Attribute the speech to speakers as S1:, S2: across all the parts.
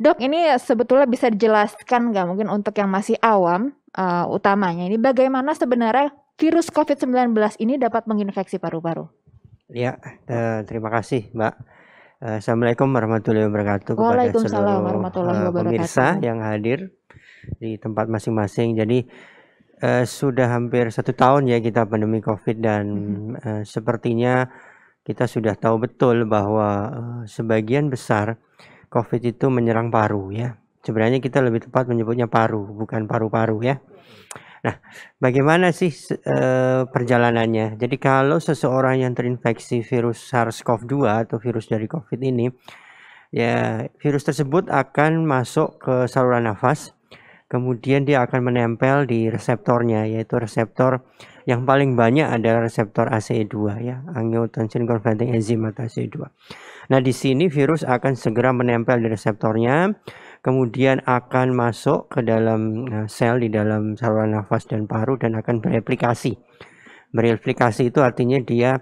S1: Dok, ini sebetulnya bisa dijelaskan nggak mungkin untuk yang masih awam uh, utamanya ini bagaimana sebenarnya virus COVID-19 ini dapat menginfeksi paru-paru?
S2: Ya, eh, terima kasih Mbak. Eh, Assalamualaikum warahmatullahi wabarakatuh kepada seluruh warahmatullahi wabarakatuh. pemirsa yang hadir di tempat masing-masing. Jadi uh, sudah hampir satu tahun ya kita pandemi COVID dan hmm. uh, sepertinya kita sudah tahu betul bahwa uh, sebagian besar COVID itu menyerang paru ya. Sebenarnya kita lebih tepat menyebutnya paru, bukan paru-paru ya. Nah, bagaimana sih e, perjalanannya? Jadi kalau seseorang yang terinfeksi virus SARS-CoV-2 atau virus dari COVID ini, ya virus tersebut akan masuk ke saluran nafas, kemudian dia akan menempel di reseptornya, yaitu reseptor yang paling banyak adalah reseptor ACE2 ya, angiotensin converting enzyme atau ACE2. Nah, di sini virus akan segera menempel di reseptornya, kemudian akan masuk ke dalam eh, sel di dalam saluran nafas dan paru dan akan bereplikasi. Bereplikasi itu artinya dia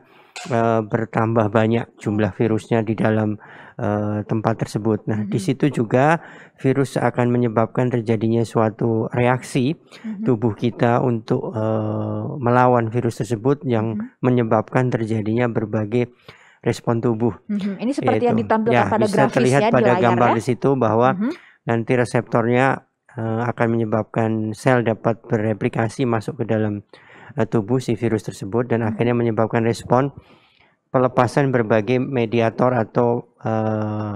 S2: e, bertambah banyak jumlah virusnya di dalam e, tempat tersebut. Nah, mm -hmm. di mm-hmm. situ juga virus akan menyebabkan terjadinya suatu reaksi mm -hmm. tubuh kita untuk e, melawan virus tersebut yang mm -hmm. menyebabkan terjadinya berbagai respon tubuh. Mm-hmm. Ini seperti Yaitu, yang ditampilkan ya, pada bisa terlihat pada layar gambar ya? di situ bahwa mm-hmm. nanti reseptornya uh, akan menyebabkan sel dapat bereplikasi masuk ke dalam uh, tubuh si virus tersebut dan mm-hmm. akhirnya menyebabkan respon pelepasan berbagai mediator atau uh,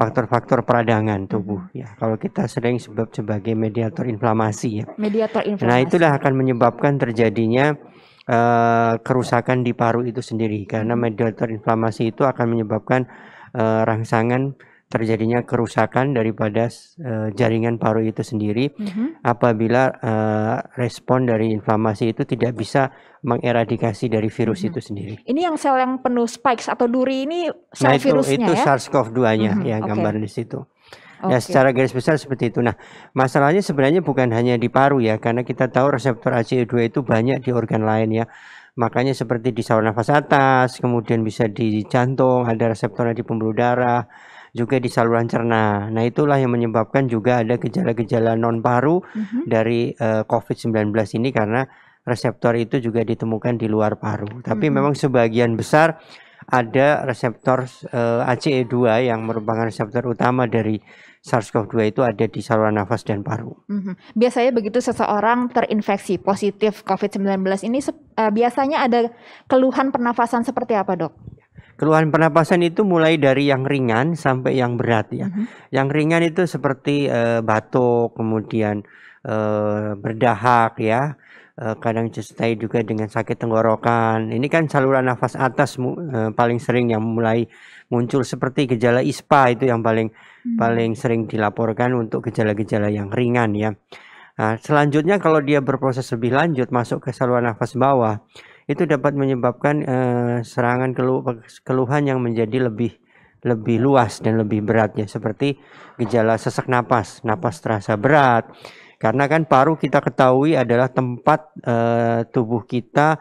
S2: faktor-faktor peradangan tubuh mm-hmm. ya kalau kita sering sebut sebagai mediator inflamasi ya
S1: mediator nah, inflamasi nah itulah
S2: akan menyebabkan terjadinya Eh, kerusakan di paru itu sendiri karena hmm. mediator inflamasi itu akan menyebabkan uh, rangsangan terjadinya kerusakan daripada uh, jaringan paru itu sendiri mm-hmm. apabila uh, respon dari inflamasi itu tidak bisa mengeradikasi dari virus mm-hmm. itu sendiri.
S1: Ini yang sel yang penuh spikes atau duri ini sel nah, itu, virusnya itu ya?
S2: SARS-COV-2-nya mm-hmm. yang okay. gambar di situ. Nah, okay. Ya secara garis besar seperti itu. Nah, masalahnya sebenarnya bukan hanya di paru ya, karena kita tahu reseptor ACE2 itu banyak di organ lain ya. Makanya seperti di saluran nafas atas, kemudian bisa di jantung, ada reseptornya di pembuluh darah, juga di saluran cerna. Nah, itulah yang menyebabkan juga ada gejala-gejala non paru mm -hmm. dari uh, eh, COVID-19 ini karena reseptor itu juga ditemukan di luar paru. Tapi mm -hmm. memang sebagian besar ada reseptor uh, eh, ACE2 yang merupakan reseptor utama dari SARS-CoV-2 itu ada di saluran nafas dan paru.
S1: Mm-hmm. Biasanya begitu seseorang terinfeksi positif COVID-19 ini uh, biasanya ada keluhan pernafasan seperti apa dok?
S2: Keluhan pernapasan itu mulai dari yang ringan sampai yang berat ya. Mm-hmm. Yang ringan itu seperti uh, batuk, kemudian uh, eh, berdahak ya, Eh, kadang disertai juga dengan sakit tenggorokan. Ini kan saluran nafas atas uh, paling sering yang mulai muncul seperti gejala ISPA itu yang paling hmm. paling sering dilaporkan untuk gejala-gejala yang ringan ya. Nah, selanjutnya kalau dia berproses lebih lanjut masuk ke saluran nafas bawah itu dapat menyebabkan uh, serangan kelu keluhan yang menjadi lebih lebih luas dan lebih berat ya seperti gejala sesak napas, napas terasa berat, karena kan paru kita ketahui adalah tempat e, tubuh kita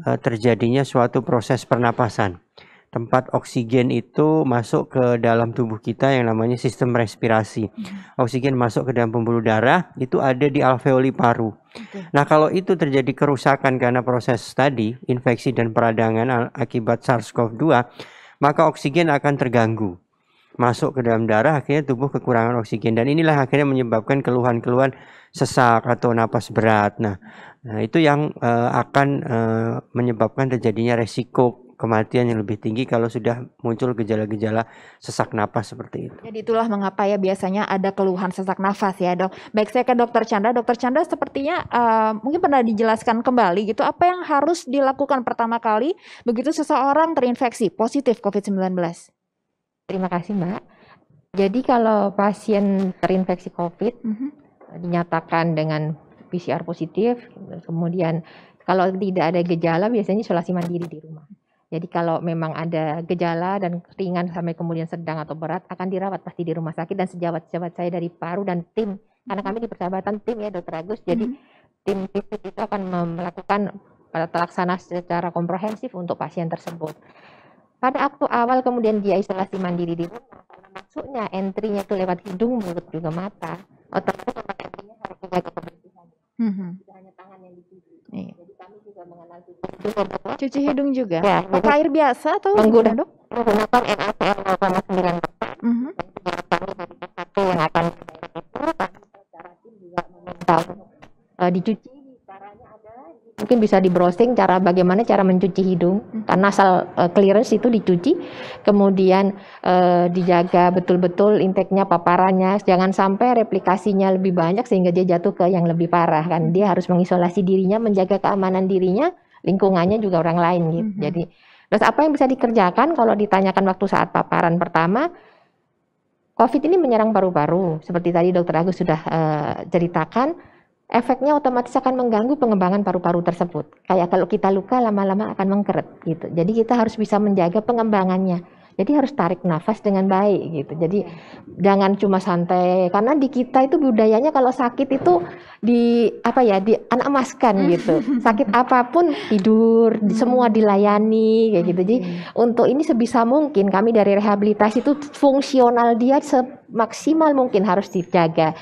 S2: e, terjadinya suatu proses pernapasan. Tempat oksigen itu masuk ke dalam tubuh kita yang namanya sistem respirasi. Mm-hmm. Oksigen masuk ke dalam pembuluh darah itu ada di alveoli paru. Oke. Nah, kalau itu terjadi kerusakan karena proses tadi, infeksi dan peradangan akibat SARS-CoV-2, maka oksigen akan terganggu masuk ke dalam darah akhirnya tubuh kekurangan oksigen dan inilah akhirnya menyebabkan keluhan-keluhan sesak atau napas berat. Nah, nah itu yang uh, akan uh, menyebabkan terjadinya resiko kematian yang lebih tinggi kalau sudah muncul gejala-gejala sesak napas seperti itu. Jadi
S1: itulah mengapa ya biasanya ada keluhan sesak nafas ya dok. Baik saya ke dokter Chandra. Dokter Chandra sepertinya uh, mungkin pernah dijelaskan kembali gitu apa yang harus dilakukan pertama kali begitu
S3: seseorang terinfeksi positif COVID-19. Terima kasih Mbak. Jadi kalau pasien terinfeksi COVID, mm -hmm dinyatakan dengan PCR positif, kemudian kalau tidak ada gejala biasanya isolasi mandiri di rumah. Jadi kalau memang ada gejala dan ringan sampai kemudian sedang atau berat akan dirawat pasti di rumah sakit dan sejawat-sejawat saya dari Paru dan tim karena kami di persahabatan tim ya Dokter Agus jadi mm-hmm. tim itu akan melakukan pada eh, terlaksana secara komprehensif untuk pasien tersebut. Pada waktu awal kemudian dia isolasi mandiri di rumah, maksudnya entry-nya itu lewat hidung, mulut juga mata. Otomatis menjaga kebersihan. Mm-hmm. Tidak hanya tangan yang dicuci. Gitu. Iya. Jadi kami juga mengenal cuci hidung. Cuci hidung juga. Ya,
S1: Pakai air biasa
S3: atau menggunakan dok? Menggunakan NaCl 0,9 Mm-hmm. yang akan itu kami secara tim juga meminta uh, dicuci mungkin bisa di browsing cara bagaimana cara mencuci hidung hmm. karena asal uh, clearance itu dicuci kemudian uh, dijaga betul-betul intake-nya paparannya jangan sampai replikasinya lebih banyak sehingga dia jatuh ke yang lebih parah kan hmm. dia harus mengisolasi dirinya menjaga keamanan dirinya lingkungannya juga orang lain gitu mm-hmm. jadi terus apa yang bisa dikerjakan kalau ditanyakan waktu saat paparan pertama COVID ini menyerang paru-paru seperti tadi dokter Agus sudah uh, ceritakan efeknya otomatis akan mengganggu pengembangan paru-paru tersebut. Kayak kalau kita luka lama-lama akan mengkeret gitu. Jadi kita harus bisa menjaga pengembangannya. Jadi harus tarik nafas dengan baik gitu. Jadi jangan cuma santai karena di kita itu budayanya kalau sakit itu di apa ya di anak maskan hmm. gitu. Sakit apapun tidur, hmm. semua dilayani kayak gitu. Jadi hmm. untuk ini sebisa mungkin kami dari rehabilitasi itu fungsional dia semaksimal mungkin harus dijaga.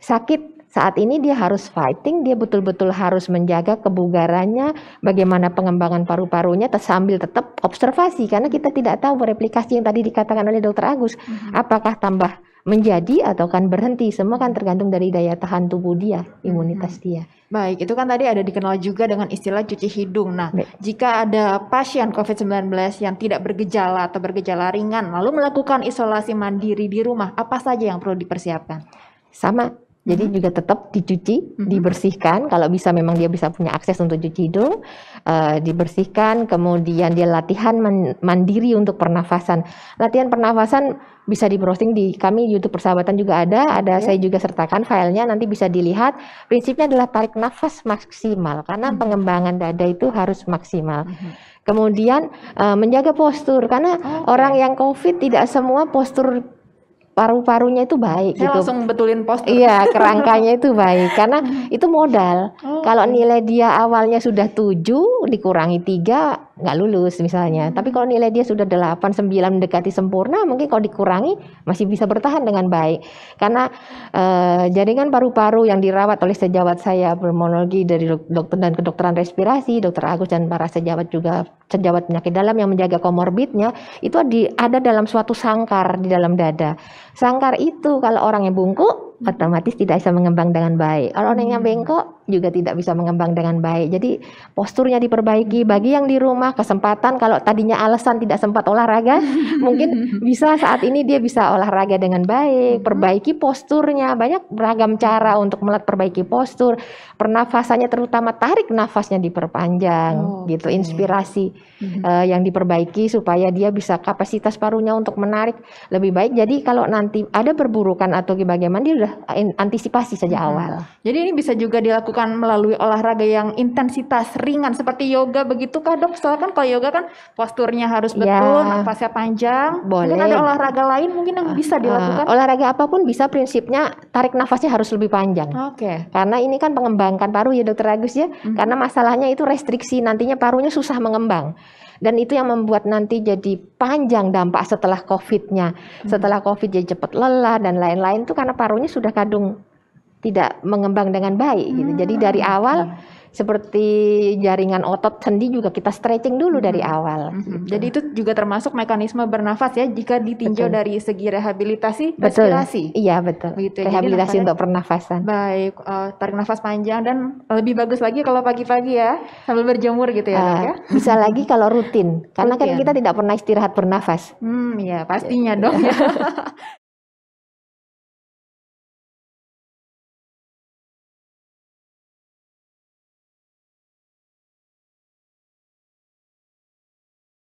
S3: Sakit saat ini dia harus fighting, dia betul-betul harus menjaga kebugarannya, bagaimana pengembangan paru-parunya, sambil tetap observasi karena kita tidak tahu replikasi yang tadi dikatakan oleh dokter Agus, mm-hmm. apakah tambah menjadi atau kan berhenti semua kan tergantung dari daya tahan tubuh dia mm-hmm. imunitas hmm. dia
S1: baik itu kan tadi ada dikenal juga dengan istilah cuci hidung nah baik. jika ada pasien COVID-19 yang tidak bergejala atau bergejala ringan lalu melakukan isolasi mandiri di rumah
S3: apa saja yang perlu dipersiapkan sama jadi hmm. juga tetap dicuci, hmm. dibersihkan. Kalau bisa memang dia bisa punya akses untuk cuci hidung, uh, dibersihkan. Kemudian dia latihan mandiri untuk pernafasan. Latihan pernafasan bisa di browsing di kami YouTube Persahabatan juga ada. Ada okay. Iya. saya juga sertakan filenya. Nanti bisa dilihat. Prinsipnya adalah tarik nafas maksimal karena hmm. pengembangan dada itu harus maksimal. Hmm. Kemudian uh, menjaga postur karena oh, okay. orang yang COVID tidak semua postur paru-parunya itu baik Saya gitu. langsung
S1: betulin post. Iya, kerangkanya
S3: itu baik karena itu modal. Oh. Kalau nilai dia awalnya sudah 7 dikurangi tiga nggak lulus misalnya. Tapi hmm. kalau nilai dia sudah 8, 9 mendekati sempurna, mungkin kalau dikurangi masih bisa bertahan dengan baik. Karena uh, jaringan paru-paru yang dirawat oleh sejawat saya pulmonologi dari dokter dan kedokteran respirasi, dokter Agus dan para sejawat juga sejawat penyakit dalam yang menjaga komorbidnya itu ada dalam suatu sangkar di dalam dada. Sangkar itu kalau orang yang bungkuk otomatis tidak bisa mengembang dengan baik. Orang yang hmm. bengkok juga tidak bisa mengembang dengan baik. Jadi posturnya diperbaiki. Bagi yang di rumah kesempatan kalau tadinya alasan tidak sempat olahraga, mungkin bisa saat ini dia bisa olahraga dengan baik, hmm. perbaiki posturnya. Banyak beragam cara untuk melat perbaiki postur, pernafasannya terutama tarik nafasnya diperpanjang oh, gitu, okay. inspirasi uh, yang diperbaiki supaya dia bisa kapasitas parunya untuk menarik lebih baik. Jadi kalau nanti ada perburukan atau bagaimana dia sudah sudah antisipasi saja hmm. awal. Nah.
S1: Jadi ini bisa juga dilakukan melalui olahraga yang intensitas ringan seperti yoga begitu kah dok? Soalnya kan kalau yoga kan posturnya harus iya. betul, ya, nafasnya panjang. Boleh. Mungkin ada olahraga
S3: lain mungkin yang bisa eh, dilakukan. Uh, olahraga apapun bisa prinsipnya tarik nafasnya harus lebih panjang. Oke. Okay. Karena ini kan pengembangkan paru ya dokter Agus ya. Hmm. Karena masalahnya itu restriksi nantinya parunya susah mengembang dan itu yang membuat nanti jadi panjang dampak setelah COVID-nya. Hmm. Setelah COVID jadi cepat lelah dan lain-lain itu karena parunya sudah sudah kandung tidak mengembang dengan baik gitu. Hmm, jadi dari awal seperti jaringan otot sendi juga kita stretching dulu hmm. dari awal. Hmm. Gitu.
S1: Jadi itu juga termasuk mekanisme bernafas ya jika ditinjau betul. dari segi rehabilitasi betul. respirasi.
S3: Iya betul. Begitu, rehabilitasi jadi, untuk pernafasan.
S1: Baik, uh, tarik nafas panjang dan lebih bagus lagi kalau pagi-pagi ya sambil berjemur gitu ya. Uh, ya?
S3: Bisa lagi kalau rutin
S2: karena kan rutin. kan kita tidak pernah istirahat bernafas. Hmm, ya pastinya dong ya.